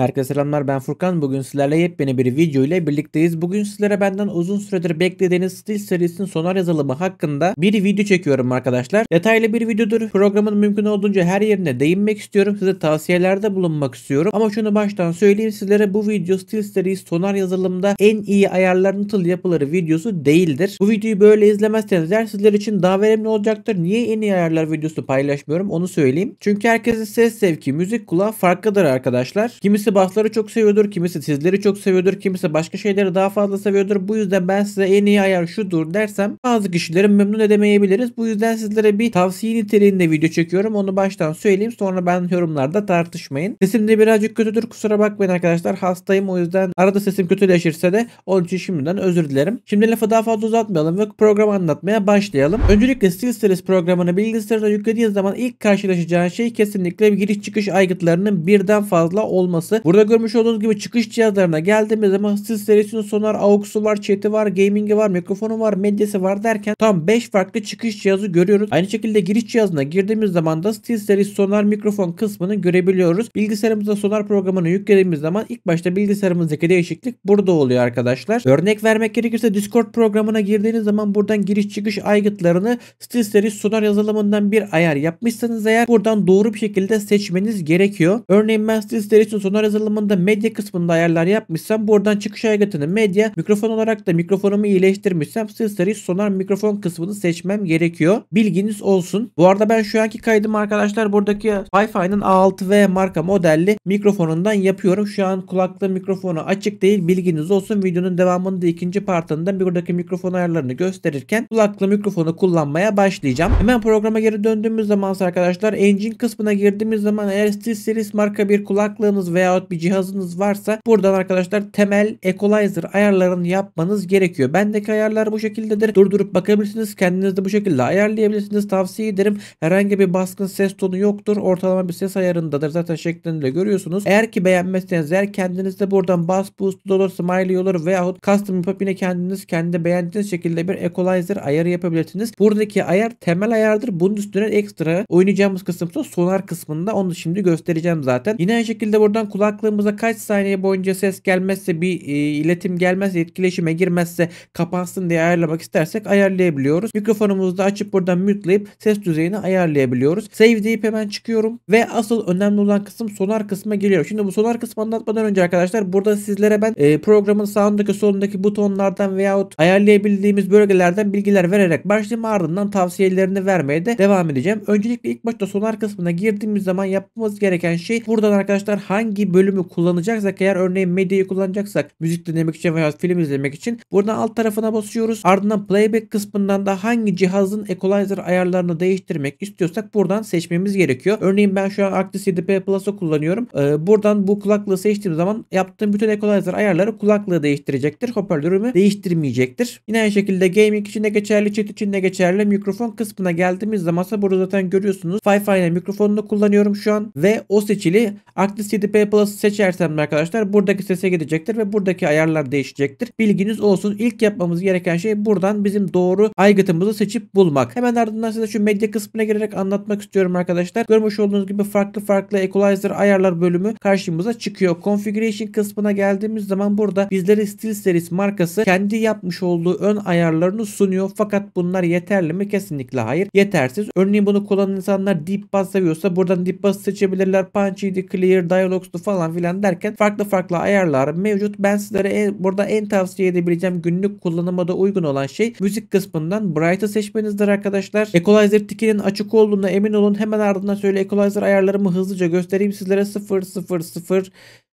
Herkese selamlar ben Furkan. Bugün sizlerle yepyeni bir video ile birlikteyiz. Bugün sizlere benden uzun süredir beklediğiniz Steel serisinin sonar yazılımı hakkında bir video çekiyorum arkadaşlar. Detaylı bir videodur. Programın mümkün olduğunca her yerine değinmek istiyorum. Size tavsiyelerde bulunmak istiyorum. Ama şunu baştan söyleyeyim sizlere bu video Steel Series sonar yazılımda en iyi ayarlar nasıl yapıları videosu değildir. Bu videoyu böyle izlemezseniz eğer sizler için daha verimli olacaktır. Niye en iyi ayarlar videosu paylaşmıyorum onu söyleyeyim. Çünkü herkesin ses sevki, müzik kulağı farklıdır arkadaşlar. Kimisi Kimisi basları çok seviyordur, kimisi sizleri çok seviyordur, kimisi başka şeyleri daha fazla seviyordur. Bu yüzden ben size en iyi ayar şudur dersem bazı kişileri memnun edemeyebiliriz. Bu yüzden sizlere bir tavsiye niteliğinde video çekiyorum. Onu baştan söyleyeyim sonra ben yorumlarda tartışmayın. Sesim de birazcık kötüdür kusura bakmayın arkadaşlar. Hastayım o yüzden arada sesim kötüleşirse de onun için şimdiden özür dilerim. Şimdi lafı daha fazla uzatmayalım ve programı anlatmaya başlayalım. Öncelikle SteelSeries programını bilgisayarına yüklediğiniz zaman ilk karşılaşacağın şey kesinlikle giriş çıkış aygıtlarının birden fazla olması. Burada görmüş olduğunuz gibi çıkış cihazlarına geldiğimiz zaman siz serisinin sonar, AUX'u var, chat'i var, gaming'i var, mikrofonu var, medyası var derken tam 5 farklı çıkış cihazı görüyoruz. Aynı şekilde giriş cihazına girdiğimiz zaman da SteelSeries sonar mikrofon kısmını görebiliyoruz. Bilgisayarımıza sonar programını yüklediğimiz zaman ilk başta bilgisayarımızdaki değişiklik burada oluyor arkadaşlar. Örnek vermek gerekirse Discord programına girdiğiniz zaman buradan giriş çıkış aygıtlarını SteelSeries sonar yazılımından bir ayar yapmışsanız eğer buradan doğru bir şekilde seçmeniz gerekiyor. Örneğin ben SteelSeries sonar Bunlar yazılımında medya kısmında ayarlar yapmışsam buradan çıkış aygıtını medya mikrofon olarak da mikrofonumu iyileştirmişsem Sesleri sonar mikrofon kısmını seçmem gerekiyor. Bilginiz olsun. Bu arada ben şu anki kaydım arkadaşlar buradaki Wi-Fi'nin A6V marka modelli mikrofonundan yapıyorum. Şu an kulaklığı mikrofonu açık değil. Bilginiz olsun. Videonun devamında ikinci partında buradaki mikrofon ayarlarını gösterirken kulaklı mikrofonu kullanmaya başlayacağım. Hemen programa geri döndüğümüz zaman arkadaşlar engine kısmına girdiğimiz zaman eğer SteelSeries marka bir kulaklığınız veya veyahut bir cihazınız varsa buradan arkadaşlar temel equalizer ayarlarını yapmanız gerekiyor. Bendeki ayarlar bu şekildedir. Durdurup bakabilirsiniz. Kendiniz de bu şekilde ayarlayabilirsiniz. Tavsiye ederim. Herhangi bir baskın ses tonu yoktur. Ortalama bir ses ayarındadır. Zaten şeklinde görüyorsunuz. Eğer ki beğenmezseniz eğer kendinizde buradan bass boost olur, smiley olur veyahut custom yapıp yine kendiniz kendi beğendiğiniz şekilde bir equalizer ayarı yapabilirsiniz. Buradaki ayar temel ayardır. Bunun üstüne ekstra oynayacağımız kısımsa sonar kısmında onu şimdi göstereceğim zaten. Yine aynı şekilde buradan kullanabilirsiniz kulaklığımıza kaç saniye boyunca ses gelmezse bir e, iletim gelmezse etkileşime girmezse kapansın diye ayarlamak istersek ayarlayabiliyoruz. Mikrofonumuzu da açıp buradan mute'layıp ses düzeyini ayarlayabiliyoruz. Save deyip hemen çıkıyorum ve asıl önemli olan kısım sonar kısma geliyor. Şimdi bu sonar kısmı anlatmadan önce arkadaşlar burada sizlere ben e, programın sağındaki solundaki butonlardan veyahut ayarlayabildiğimiz bölgelerden bilgiler vererek başlayayım ardından tavsiyelerini vermeye de devam edeceğim. Öncelikle ilk başta sonar kısmına girdiğimiz zaman yapmamız gereken şey buradan arkadaşlar hangi bölümü kullanacaksak eğer örneğin medyayı kullanacaksak müzik dinlemek için veya film izlemek için buradan alt tarafına basıyoruz. Ardından playback kısmından da hangi cihazın equalizer ayarlarını değiştirmek istiyorsak buradan seçmemiz gerekiyor. Örneğin ben şu an Arctis 7P Plus'ı kullanıyorum. Ee, buradan bu kulaklığı seçtiğim zaman yaptığım bütün equalizer ayarları kulaklığı değiştirecektir. Hoparlörümü değiştirmeyecektir. Yine aynı şekilde gaming için de geçerli, chat için de geçerli. Mikrofon kısmına geldiğimiz zaman ise burada zaten görüyorsunuz. Wi-Fi ile mikrofonunu kullanıyorum şu an ve o seçili Arctis 7P Plus olası seçersem arkadaşlar buradaki sese gidecektir ve buradaki ayarlar değişecektir. Bilginiz olsun. İlk yapmamız gereken şey buradan bizim doğru aygıtımızı seçip bulmak. Hemen ardından size şu medya kısmına girerek anlatmak istiyorum arkadaşlar. Görmüş olduğunuz gibi farklı farklı equalizer ayarlar bölümü karşımıza çıkıyor. Configuration kısmına geldiğimiz zaman burada bizlere SteelSeries markası kendi yapmış olduğu ön ayarlarını sunuyor. Fakat bunlar yeterli mi? Kesinlikle hayır. Yetersiz. Örneğin bunu kullanan insanlar deep bass seviyorsa buradan deep bass seçebilirler. Punchy'di, clear, dialogue'du falan falan filan derken farklı farklı ayarlar mevcut. Ben sizlere en, burada en tavsiye edebileceğim günlük kullanıma da uygun olan şey müzik kısmından Bright'ı seçmenizdir arkadaşlar. Equalizer tikinin açık olduğuna emin olun. Hemen ardından şöyle Equalizer ayarlarımı hızlıca göstereyim sizlere. 0 0 0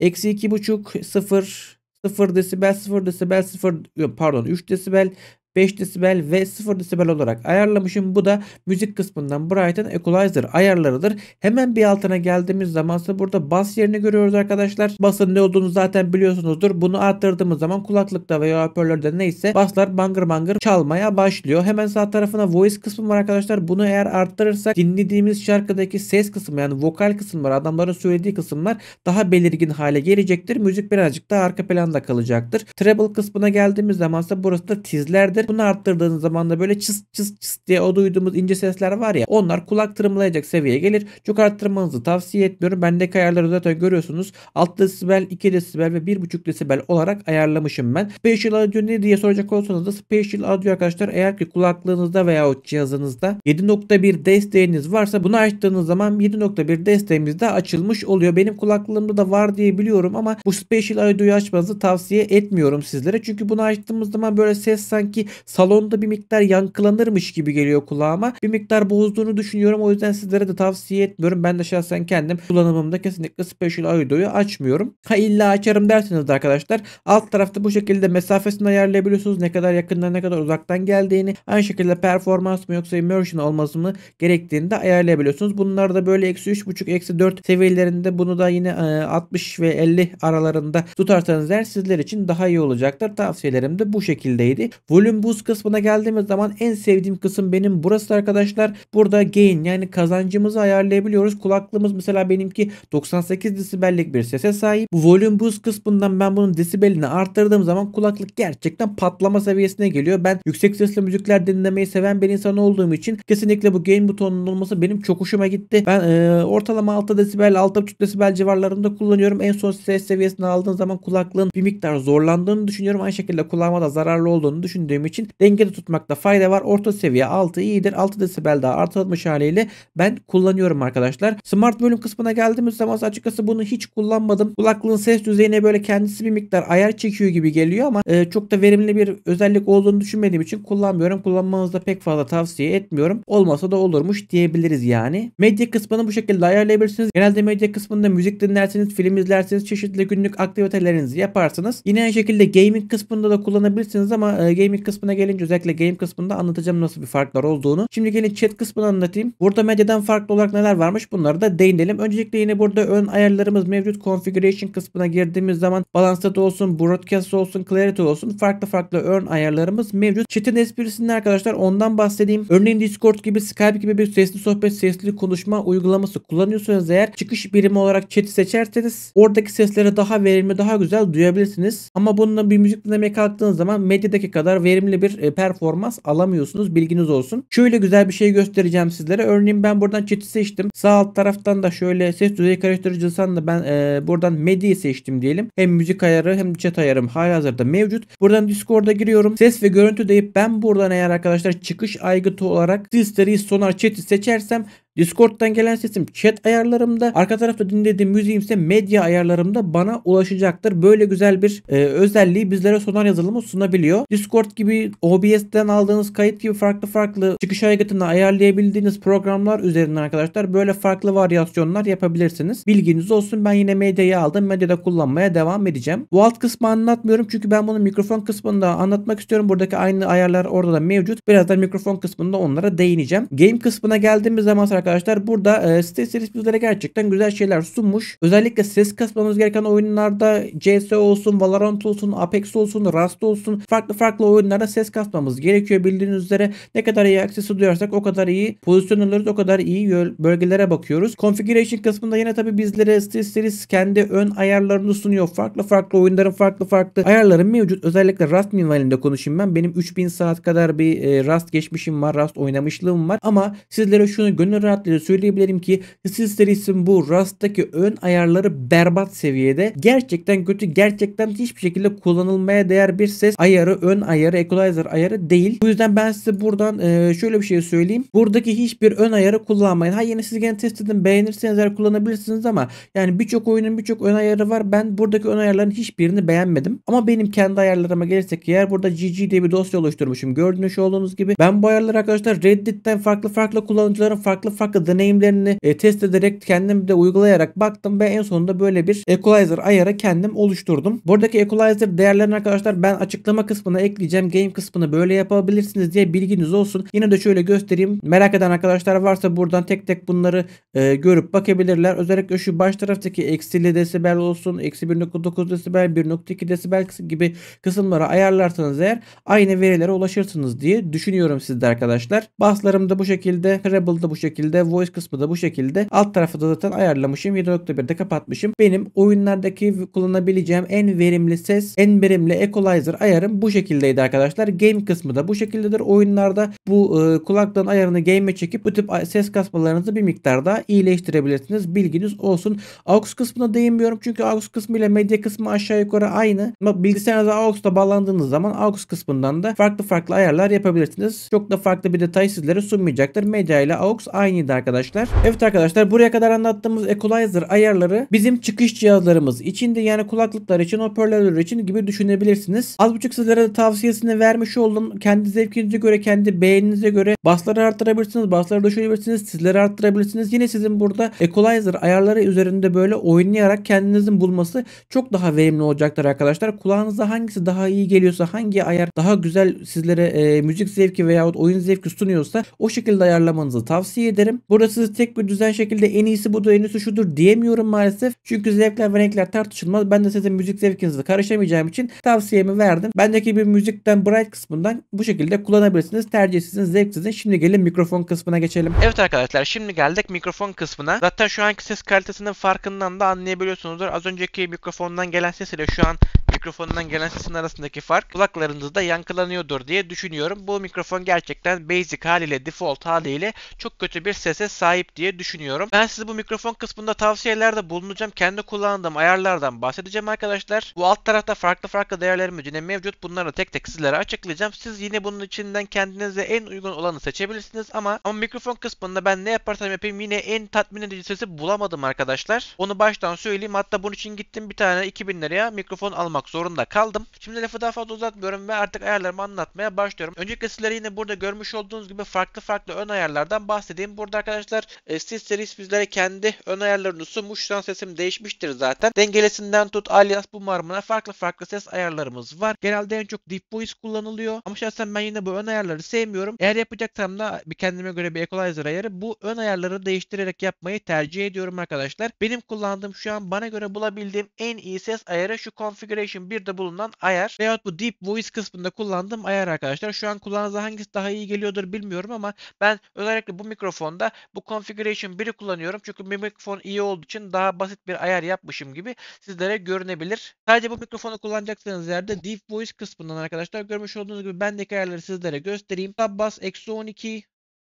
eksi 2.5 0 0 desibel 0 desibel 0 pardon 3 desibel 5 desibel ve 0 desibel olarak ayarlamışım. Bu da müzik kısmından Brighton Equalizer ayarlarıdır. Hemen bir altına geldiğimiz zaman ise burada bas yerini görüyoruz arkadaşlar. Basın ne olduğunu zaten biliyorsunuzdur. Bunu arttırdığımız zaman kulaklıkta veya hoparlörde neyse baslar bangır bangır çalmaya başlıyor. Hemen sağ tarafına voice kısmı var arkadaşlar. Bunu eğer arttırırsak dinlediğimiz şarkıdaki ses kısmı yani vokal kısımlar adamların söylediği kısımlar daha belirgin hale gelecektir. Müzik birazcık daha arka planda kalacaktır. Treble kısmına geldiğimiz zaman ise burası da tizlerdir. Bunu arttırdığınız zaman da böyle çıs çıs çıs diye o duyduğumuz ince sesler var ya onlar kulak tırmalayacak seviyeye gelir. Çok arttırmanızı tavsiye etmiyorum. Bendeki ayarları zaten görüyorsunuz. 6 desibel, 2 desibel ve 1.5 desibel olarak ayarlamışım ben. Spatial Audio ne diye soracak olsanız da Spatial Audio arkadaşlar eğer ki kulaklığınızda veya o cihazınızda 7.1 desteğiniz varsa bunu açtığınız zaman 7.1 desteğimiz de açılmış oluyor. Benim kulaklığımda da var diye biliyorum ama bu Spatial Audio'yu açmanızı tavsiye etmiyorum sizlere. Çünkü bunu açtığımız zaman böyle ses sanki salonda bir miktar yankılanırmış gibi geliyor kulağıma. Bir miktar bozduğunu düşünüyorum. O yüzden sizlere de tavsiye etmiyorum. Ben de şahsen kendim kullanımımda kesinlikle Special Audio'yu açmıyorum. Ha illa açarım derseniz de arkadaşlar alt tarafta bu şekilde mesafesini ayarlayabiliyorsunuz. Ne kadar yakından ne kadar uzaktan geldiğini aynı şekilde performans mı yoksa immersion olması mı gerektiğini de ayarlayabiliyorsunuz. Bunlar da böyle eksi 3.5 eksi 4 seviyelerinde bunu da yine 60 e, ve 50 aralarında tutarsanız eğer sizler için daha iyi olacaktır. Tavsiyelerim de bu şekildeydi. Volüm buz kısmına geldiğimiz zaman en sevdiğim kısım benim burası arkadaşlar. Burada gain yani kazancımızı ayarlayabiliyoruz. Kulaklığımız mesela benimki 98 desibellik bir sese sahip. Volume boost kısmından ben bunun desibelini arttırdığım zaman kulaklık gerçekten patlama seviyesine geliyor. Ben yüksek sesli müzikler dinlemeyi seven bir insan olduğum için kesinlikle bu gain butonunun olması benim çok hoşuma gitti. Ben e, ortalama 6 desibel 6.5 desibel civarlarında kullanıyorum. En son ses seviyesini aldığım zaman kulaklığın bir miktar zorlandığını düşünüyorum. Aynı şekilde kulağıma da zararlı olduğunu düşündüğüm kullandığım için dengede tutmakta fayda var. Orta seviye 6 iyidir. 6 desibel daha artırılmış haliyle ben kullanıyorum arkadaşlar. Smart bölüm kısmına geldiğimiz zaman açıkçası bunu hiç kullanmadım. Kulaklığın ses düzeyine böyle kendisi bir miktar ayar çekiyor gibi geliyor ama e, çok da verimli bir özellik olduğunu düşünmediğim için kullanmıyorum. Kullanmanızı da pek fazla tavsiye etmiyorum. Olmasa da olurmuş diyebiliriz yani. Medya kısmını bu şekilde ayarlayabilirsiniz. Genelde medya kısmında müzik dinlersiniz, film izlersiniz, çeşitli günlük aktivitelerinizi yaparsınız. Yine aynı şekilde gaming kısmında da kullanabilirsiniz ama e, gaming kısmında kısmına gelince özellikle game kısmında anlatacağım nasıl bir farklar olduğunu. Şimdi gelin chat kısmını anlatayım. Burada medyadan farklı olarak neler varmış bunları da değinelim. Öncelikle yine burada ön ayarlarımız mevcut. Configuration kısmına girdiğimiz zaman balanced olsun, broadcast olsun, clarity olsun farklı farklı ön ayarlarımız mevcut. Chat'in esprisinde arkadaşlar ondan bahsedeyim. Örneğin Discord gibi Skype gibi bir sesli sohbet, sesli konuşma uygulaması kullanıyorsanız eğer çıkış birimi olarak chat'i seçerseniz oradaki sesleri daha verimli, daha güzel duyabilirsiniz. Ama bununla bir müzik dinlemeye kalktığınız zaman medyadaki kadar verimli verimli bir e, performans alamıyorsunuz. Bilginiz olsun. Şöyle güzel bir şey göstereceğim sizlere. Örneğin ben buradan chat'i seçtim. Sağ alt taraftan da şöyle ses düzeyi karıştırıcısından da ben e, buradan medi'yi seçtim diyelim. Hem müzik ayarı hem chat ayarım hala hazırda mevcut. Buradan Discord'a giriyorum. Ses ve görüntü deyip ben buradan eğer arkadaşlar çıkış aygıtı olarak Sisteris Sonar Chat'i seçersem Discord'dan gelen sesim chat ayarlarımda, arka tarafta dinlediğim müziğim ise medya ayarlarımda bana ulaşacaktır. Böyle güzel bir e, özelliği bizlere sonar yazılımı sunabiliyor. Discord gibi OBS'den aldığınız kayıt gibi farklı farklı çıkış aygıtını ayarlayabildiğiniz programlar üzerinden arkadaşlar böyle farklı varyasyonlar yapabilirsiniz. Bilginiz olsun ben yine medyayı aldım. Medyada kullanmaya devam edeceğim. Bu alt kısmı anlatmıyorum çünkü ben bunu mikrofon kısmında anlatmak istiyorum. Buradaki aynı ayarlar orada da mevcut. Birazdan mikrofon kısmında onlara değineceğim. Game kısmına geldiğimiz zaman arkadaşlar arkadaşlar burada e, site serisi bizlere gerçekten güzel şeyler sunmuş. Özellikle ses kasmamız gereken oyunlarda CS olsun, Valorant olsun, Apex olsun, Rust olsun farklı farklı oyunlarda ses kasmamız gerekiyor. Bildiğiniz üzere ne kadar iyi aksesi duyarsak o kadar iyi pozisyon alıyoruz, o kadar iyi bölgelere bakıyoruz. Configuration kısmında yine tabi bizlere site serisi kendi ön ayarlarını sunuyor. Farklı farklı oyunların farklı farklı ayarları mevcut. Özellikle Rust minvalinde konuşayım ben. Benim 3000 saat kadar bir e, Rust geçmişim var, Rust oynamışlığım var ama sizlere şunu gönül rahat kanaatle söyleyebilirim ki siz serisinin bu Rust'taki ön ayarları berbat seviyede. Gerçekten kötü, gerçekten hiçbir şekilde kullanılmaya değer bir ses ayarı, ön ayarı, equalizer ayarı değil. Bu yüzden ben size buradan e, şöyle bir şey söyleyeyim. Buradaki hiçbir ön ayarı kullanmayın. Ha yine siz gene test edin beğenirseniz eğer kullanabilirsiniz ama yani birçok oyunun birçok ön ayarı var. Ben buradaki ön ayarların hiçbirini beğenmedim. Ama benim kendi ayarlarıma gelirsek eğer burada GG diye bir dosya oluşturmuşum. Gördüğünüz şey olduğunuz gibi. Ben bu ayarları arkadaşlar Reddit'ten farklı farklı kullanıcıların farklı farklı farklı deneyimlerini e, test ederek kendim de uygulayarak baktım ve en sonunda böyle bir equalizer ayarı kendim oluşturdum. Buradaki equalizer değerlerini arkadaşlar ben açıklama kısmına ekleyeceğim. Game kısmını böyle yapabilirsiniz diye bilginiz olsun. Yine de şöyle göstereyim. Merak eden arkadaşlar varsa buradan tek tek bunları e, görüp bakabilirler. Özellikle şu baş taraftaki eksili desibel olsun, eksi 1.9 desibel, 1.2 desibel gibi kısımları ayarlarsanız eğer aynı verilere ulaşırsınız diye düşünüyorum sizde arkadaşlar. Baslarım da bu şekilde, treble da bu şekilde şekilde voice kısmı da bu şekilde. Alt tarafı da zaten ayarlamışım. 7.1'de kapatmışım. Benim oyunlardaki kullanabileceğim en verimli ses, en verimli equalizer ayarım bu şekildeydi arkadaşlar. Game kısmı da bu şekildedir. Oyunlarda bu e, kulaklığın ayarını game'e çekip bu tip ses kasmalarınızı bir miktar daha iyileştirebilirsiniz. Bilginiz olsun. AUX kısmına değinmiyorum çünkü AUX kısmı ile medya kısmı aşağı yukarı aynı. Ama bilgisayarınıza AUX'la bağlandığınız zaman AUX kısmından da farklı farklı ayarlar yapabilirsiniz. Çok da farklı bir detay sizlere sunmayacaktır. Medya ile AUX aynı 17 arkadaşlar. Evet arkadaşlar buraya kadar anlattığımız equalizer ayarları bizim çıkış cihazlarımız içinde yani kulaklıklar için hoparlörler için gibi düşünebilirsiniz. Az buçuk sizlere de tavsiyesini vermiş oldum. Kendi zevkinize göre kendi beğeninize göre basları arttırabilirsiniz. Basları düşürebilirsiniz. Sizleri arttırabilirsiniz. Yine sizin burada equalizer ayarları üzerinde böyle oynayarak kendinizin bulması çok daha verimli olacaktır arkadaşlar. Kulağınıza hangisi daha iyi geliyorsa hangi ayar daha güzel sizlere e, müzik zevki veyahut oyun zevki sunuyorsa o şekilde ayarlamanızı tavsiye ederim ederim. Burası tek bir düzen şekilde en iyisi budur en iyisi şudur diyemiyorum maalesef. Çünkü zevkler ve renkler tartışılmaz. Ben de sizin müzik zevkinizi karışamayacağım için tavsiyemi verdim. Bendeki bir müzikten bright kısmından bu şekilde kullanabilirsiniz. Tercih sizin zevk sizin. Şimdi gelin mikrofon kısmına geçelim. Evet arkadaşlar şimdi geldik mikrofon kısmına. Zaten şu anki ses kalitesinin farkından da anlayabiliyorsunuzdur. Az önceki mikrofondan gelen ses ile şu an mikrofonundan gelen sesin arasındaki fark kulaklarınızda yankılanıyordur diye düşünüyorum. Bu mikrofon gerçekten basic haliyle, default haliyle çok kötü bir sese sahip diye düşünüyorum. Ben size bu mikrofon kısmında tavsiyelerde bulunacağım. Kendi kullandığım ayarlardan bahsedeceğim arkadaşlar. Bu alt tarafta farklı farklı değerlerimiz yine mevcut. Bunları tek tek sizlere açıklayacağım. Siz yine bunun içinden kendinize en uygun olanı seçebilirsiniz ama ama mikrofon kısmında ben ne yaparsam yapayım yine en tatmin edici sesi bulamadım arkadaşlar. Onu baştan söyleyeyim. Hatta bunun için gittim bir tane 2000 liraya mikrofon almak yapmak zorunda kaldım. Şimdi lafı daha fazla uzatmıyorum ve artık ayarlarımı anlatmaya başlıyorum. Öncelikle sizlere yine burada görmüş olduğunuz gibi farklı farklı ön ayarlardan bahsedeyim. Burada arkadaşlar e, Steel Series bizlere kendi ön ayarlarını sunmuş. Şu an sesim değişmiştir zaten. Dengelesinden tut alias bu marmına farklı farklı ses ayarlarımız var. Genelde en çok Deep Voice kullanılıyor. Ama şahsen ben yine bu ön ayarları sevmiyorum. Eğer yapacaksam da bir kendime göre bir equalizer ayarı bu ön ayarları değiştirerek yapmayı tercih ediyorum arkadaşlar. Benim kullandığım şu an bana göre bulabildiğim en iyi ses ayarı şu configuration Option 1'de bulunan ayar veyahut bu Deep Voice kısmında kullandığım ayar arkadaşlar. Şu an kulağınıza hangisi daha iyi geliyordur bilmiyorum ama ben özellikle bu mikrofonda bu Configuration 1'i kullanıyorum. Çünkü bir mikrofon iyi olduğu için daha basit bir ayar yapmışım gibi sizlere görünebilir. Sadece bu mikrofonu kullanacaksanız yerde Deep Voice kısmından arkadaşlar görmüş olduğunuz gibi bendeki ayarları sizlere göstereyim. Sub Bass eksi 12,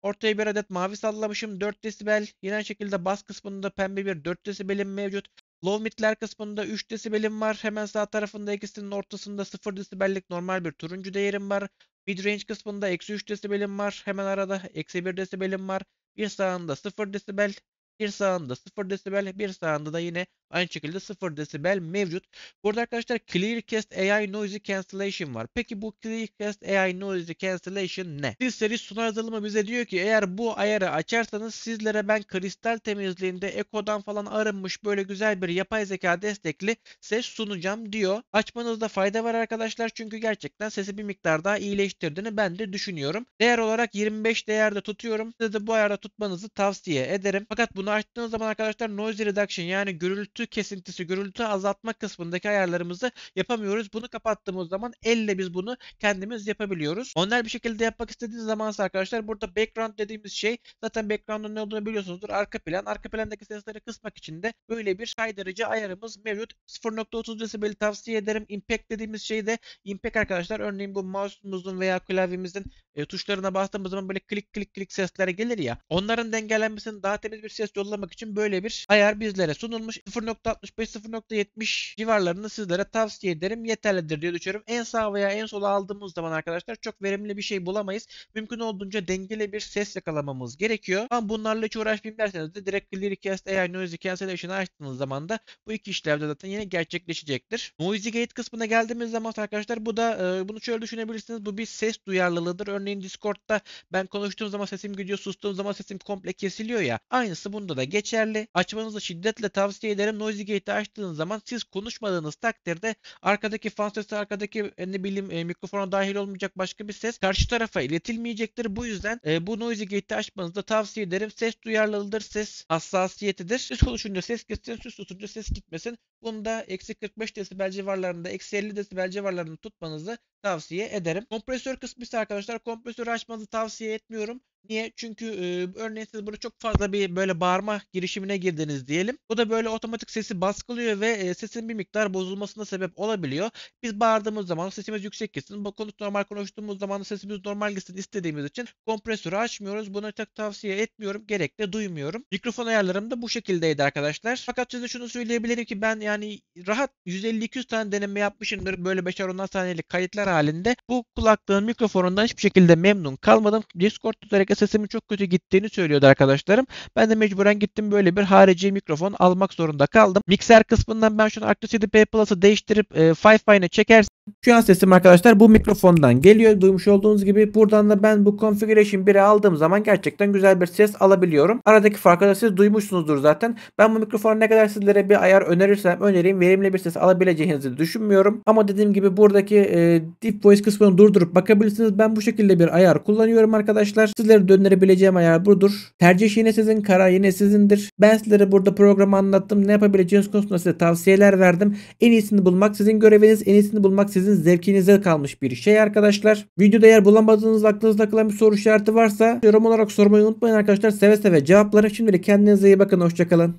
Ortaya bir adet mavi sallamışım 4 desibel. Yine aynı şekilde bas kısmında pembe bir 4 desibelim mevcut. Low midler kısmında 3 desibelim var. Hemen sağ tarafında ikisinin ortasında 0 desibellik normal bir turuncu değerim var. Mid range kısmında eksi 3 desibelim var. Hemen arada eksi 1 desibelim var. Bir sağında 0 desibel. Bir sağında 0 desibel, bir sağında da yine aynı şekilde 0 desibel mevcut. Burada arkadaşlar Clearcast AI Noise Cancellation var. Peki bu Clearcast AI Noise Cancellation ne? Siz seri sunar yazılımı bize diyor ki eğer bu ayarı açarsanız sizlere ben kristal temizliğinde ekodan falan arınmış böyle güzel bir yapay zeka destekli ses sunacağım diyor. Açmanızda fayda var arkadaşlar çünkü gerçekten sesi bir miktar daha iyileştirdiğini ben de düşünüyorum. Değer olarak 25 değerde tutuyorum. Size de bu ayarda tutmanızı tavsiye ederim. Fakat bunu bunu açtığınız zaman arkadaşlar noise reduction yani gürültü kesintisi, gürültü azaltma kısmındaki ayarlarımızı yapamıyoruz. Bunu kapattığımız zaman elle biz bunu kendimiz yapabiliyoruz. Onlar bir şekilde yapmak istediğiniz zamansa arkadaşlar burada background dediğimiz şey zaten background'un ne olduğunu biliyorsunuzdur. Arka plan. Arka plandaki sesleri kısmak için de böyle bir kaydırıcı ayarımız mevcut. 0.30 desibeli tavsiye ederim. Impact dediğimiz şey de impact arkadaşlar örneğin bu mouse'umuzun veya klavyemizin e, tuşlarına bastığımız zaman böyle klik klik klik sesler gelir ya. Onların dengelenmesini daha temiz bir ses yollamak için böyle bir ayar bizlere sunulmuş. 0.65-0.70 civarlarını sizlere tavsiye ederim. Yeterlidir diye düşünüyorum. En sağ veya en sola aldığımız zaman arkadaşlar çok verimli bir şey bulamayız. Mümkün olduğunca dengeli bir ses yakalamamız gerekiyor. Ama bunlarla hiç uğraşmayayım derseniz de direkt Clearcast AI Noise Cancellation'ı açtığınız zaman da bu iki işlevde zaten yine gerçekleşecektir. Noisy Gate kısmına geldiğimiz zaman arkadaşlar bu da e, bunu şöyle düşünebilirsiniz. Bu bir ses duyarlılığıdır. Örneğin Discord'da ben konuştuğum zaman sesim gidiyor, sustuğum zaman sesim komple kesiliyor ya. Aynısı bunu durumda da geçerli. Açmanızı şiddetle tavsiye ederim. Noisy Gate'i açtığınız zaman siz konuşmadığınız takdirde arkadaki fan sesi, arkadaki e, ne bileyim e, mikrofona dahil olmayacak başka bir ses karşı tarafa iletilmeyecektir. Bu yüzden e, bu Noisy Gate'i açmanızı da tavsiye ederim. Ses duyarlılıdır, ses hassasiyetidir. Siz konuşunca ses gitsin, siz tutunca ses gitmesin. Bunu da eksi 45 desibel civarlarında, eksi 50 desibel civarlarında tutmanızı tavsiye ederim. Kompresör kısmı ise arkadaşlar kompresör açmanızı tavsiye etmiyorum. Niye? Çünkü e, örneğin siz bunu çok fazla bir böyle bağırma girişimine girdiniz diyelim. Bu da böyle otomatik sesi baskılıyor ve e, sesin bir miktar bozulmasına sebep olabiliyor. Biz bağırdığımız zaman sesimiz yüksek gitsin. Bu konuş normal konuştuğumuz zaman sesimiz normal gitsin istediğimiz için kompresörü açmıyoruz. Bunu çok tavsiye etmiyorum. Gerek de duymuyorum. Mikrofon ayarlarım da bu şekildeydi arkadaşlar. Fakat size şunu söyleyebilirim ki ben yani rahat 150-200 tane deneme yapmışımdır. Böyle 5-10 saniyelik kayıtlar halinde bu kulaklığın mikrofonundan hiçbir şekilde memnun kalmadım. Discord özellikle sesimin çok kötü gittiğini söylüyordu arkadaşlarım. Ben de mecburen gittim böyle bir harici mikrofon almak zorunda kaldım. Mikser kısmından ben şu an Arctis p Plus'ı değiştirip e, Fivefine'e çekersem şu an sesim arkadaşlar bu mikrofondan geliyor. Duymuş olduğunuz gibi buradan da ben bu configuration 1'e aldığım zaman gerçekten güzel bir ses alabiliyorum. Aradaki farkı da siz duymuşsunuzdur zaten. Ben bu mikrofonu ne kadar sizlere bir ayar önerirsem önereyim verimli bir ses alabileceğinizi düşünmüyorum. Ama dediğim gibi buradaki e, deep voice kısmını durdurup bakabilirsiniz. Ben bu şekilde bir ayar kullanıyorum arkadaşlar. Sizlere döndürebileceğim ayar budur. Tercih yine sizin, karar yine sizindir. Ben sizlere burada programı anlattım. Ne yapabileceğiniz konusunda size tavsiyeler verdim. En iyisini bulmak sizin göreviniz, en iyisini bulmak sizin zevkinize kalmış bir şey arkadaşlar. Videoda eğer bulamadığınız aklınızda kalan bir soru işareti varsa yorum olarak sormayı unutmayın arkadaşlar. Seve seve cevapları. Şimdilik kendinize iyi bakın. Hoşçakalın.